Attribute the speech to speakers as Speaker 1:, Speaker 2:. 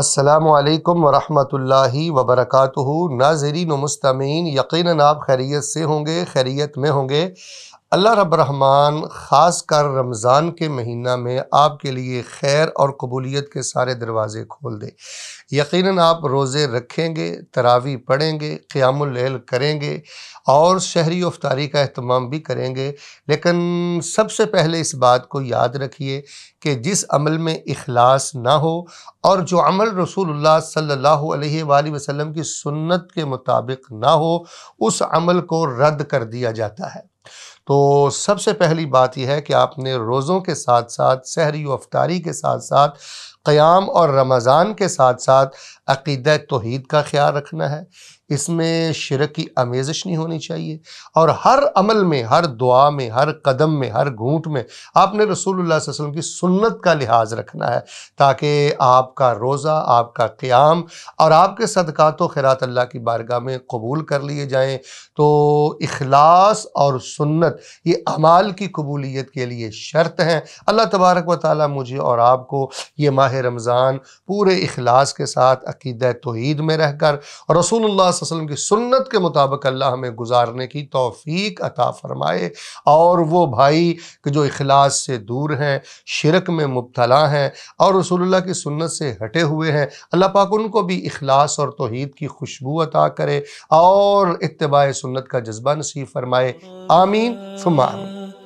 Speaker 1: السلام علیکم ورحمۃ اللہ وبرکاتہ ناظرین و مستمعین یقیناً آپ خیریت سے ہوں گے خیریت میں ہوں گے اللہ رب رحمان خاص کر رمضان کے مہینہ میں آپ کے لیے خیر اور قبولیت کے سارے دروازے کھول دے یقیناً آپ روزے رکھیں گے تراوی پڑھیں گے قیام العل کریں گے اور شہری افطاری کا اہتمام بھی کریں گے لیکن سب سے پہلے اس بات کو یاد رکھیے کہ جس عمل میں اخلاص نہ ہو اور جو عمل رسول اللہ صلی اللہ علیہ وآلہ وسلم کی سنت کے مطابق نہ ہو اس عمل کو رد کر دیا جاتا ہے تو سب سے پہلی بات یہ ہے کہ آپ نے روزوں کے ساتھ ساتھ سحری و افطاری کے ساتھ ساتھ قیام اور رمضان کے ساتھ ساتھ عقیدہ توحید کا خیال رکھنا ہے اس میں شرک کی امیزش نہیں ہونی چاہیے اور ہر عمل میں ہر دعا میں ہر قدم میں ہر گھونٹ میں آپ نے رسول اللہ صلی اللہ علیہ وسلم کی سنت کا لحاظ رکھنا ہے تاکہ آپ کا روزہ آپ کا قیام اور آپ کے صدقات و خیرات اللہ کی بارگاہ میں قبول کر لیے جائیں تو اخلاص اور سنت یہ اعمال کی قبولیت کے لیے شرط ہیں اللہ تبارک و تعالیٰ مجھے اور آپ کو یہ ماہ رمضان پورے اخلاص کے ساتھ عقیدہ توحید میں رہ کر رسول اللہ صلی اللہ علیہ وسلم کی سنت کے مطابق اللہ ہمیں گزارنے کی توفیق عطا فرمائے اور وہ بھائی جو اخلاص سے دور ہیں شرک میں مبتلا ہیں اور رسول اللہ کی سنت سے ہٹے ہوئے ہیں اللہ پاک ان کو بھی اخلاص اور توحید کی خوشبو عطا کرے اور اتباع سنت کا جذبہ نصیب فرمائے آمین ثم آمين